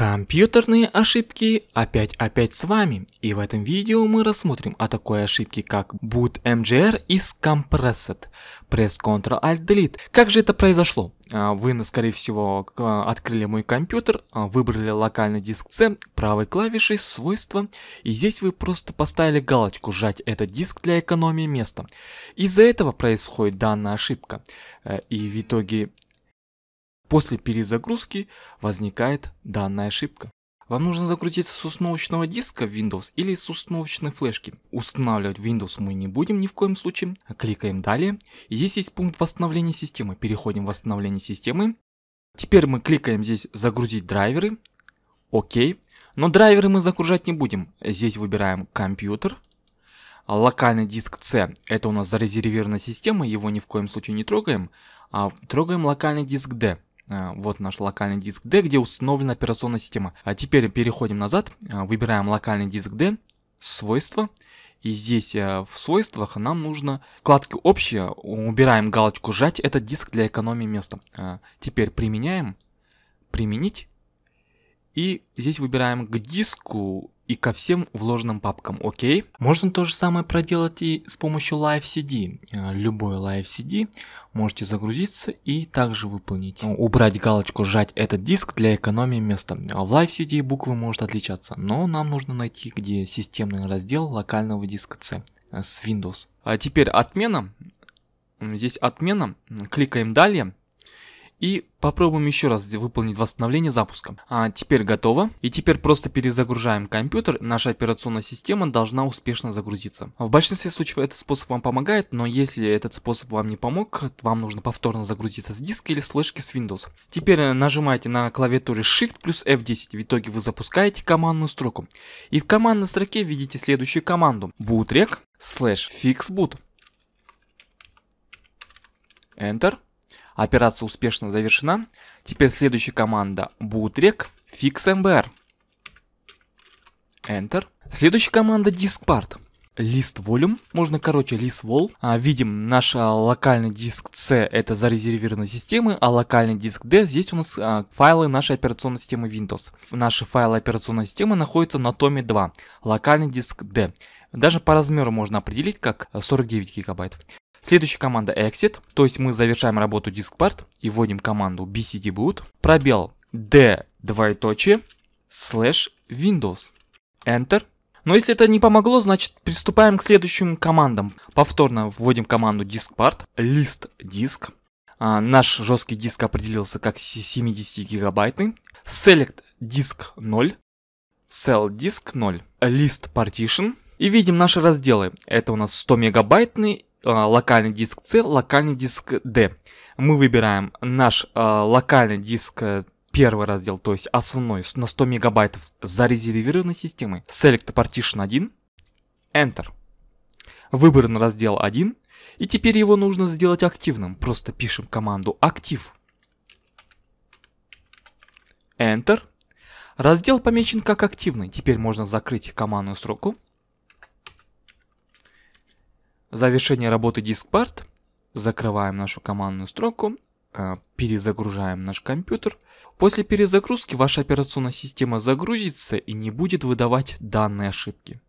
Компьютерные ошибки опять опять с вами и в этом видео мы рассмотрим о такой ошибке как boot mgr из compressed press ctrl alt delete. Как же это произошло? А, вы, скорее всего, а, открыли мой компьютер, а, выбрали локальный диск C правой клавишей свойства и здесь вы просто поставили галочку жать этот диск для экономии места. Из-за этого происходит данная ошибка э, и в итоге После перезагрузки возникает данная ошибка. Вам нужно загрузиться с установочного диска Windows или с установочной флешки. Устанавливать Windows мы не будем ни в коем случае. Кликаем далее. И здесь есть пункт восстановления системы. Переходим в восстановление системы. Теперь мы кликаем здесь загрузить драйверы. Окей. Но драйверы мы загружать не будем. Здесь выбираем компьютер. Локальный диск C. Это у нас зарезервированная система. Его ни в коем случае не трогаем. А трогаем локальный диск D. Э, вот наш локальный диск D, где установлена операционная система. А теперь переходим назад, э, выбираем локальный диск D, свойства. И здесь э, в свойствах нам нужно вкладки общие, убираем галочку сжать, этот диск для экономии места. Теперь применяем, применить. И здесь выбираем к диску и ко всем вложенным папкам, окей? Можно то же самое проделать и с помощью Live CD. Э, любой Live CD можете загрузиться и также выполнить. Убрать галочку «Сжать этот диск» для экономии места. А в Live CD буквы может отличаться, но нам нужно найти, где системный раздел локального диска C э, с Windows. А теперь отмена. Здесь отмена. Кликаем «Далее». И попробуем еще раз выполнить восстановление запуска. А теперь готово. И теперь просто перезагружаем компьютер. Наша операционная система должна успешно загрузиться. В большинстве случаев этот способ вам помогает, но если этот способ вам не помог, вам нужно повторно загрузиться с диска или с флешки с Windows. Теперь э, нажимаете на клавиатуре Shift плюс F10. В итоге вы запускаете командную строку. И в командной строке введите следующую команду. bootrec slash fixboot. Enter. Операция успешно завершена. Теперь следующая команда bootrec fix mbr. Enter. Следующая команда diskpart. List volume, можно короче list vol. А, видим наш а, локальный диск C это зарезервированные системы, а локальный диск D здесь у нас а, файлы нашей операционной системы Windows. Наши файлы операционной системы находятся на томе 2, локальный диск D. Даже по размеру можно определить как 49 а, гигабайт. Следующая команда exit, то есть мы завершаем работу diskpart и вводим команду bcdboot, пробел d двоеточие, slash windows, enter. Но если это не помогло, значит приступаем к следующим командам. Повторно вводим команду diskpart, list disk. А, наш жесткий диск определился как 70 гигабайтный. Select disk 0, cell disk 0, list partition. И видим наши разделы. Это у нас 100 мегабайтный а, локальный диск C, локальный диск D. Мы выбираем наш а, локальный диск э, первый раздел, то есть основной на 100 мегабайтов зарезервированной системы. Select Partition 1, Enter. Выбран раздел 1, и теперь его нужно сделать активным. Просто пишем команду «Актив». Enter. Раздел помечен как активный. Теперь можно закрыть командную строку завершение работы дискпарт, закрываем нашу командную строку, э, перезагружаем наш компьютер. После перезагрузки ваша операционная система загрузится и не будет выдавать данные ошибки.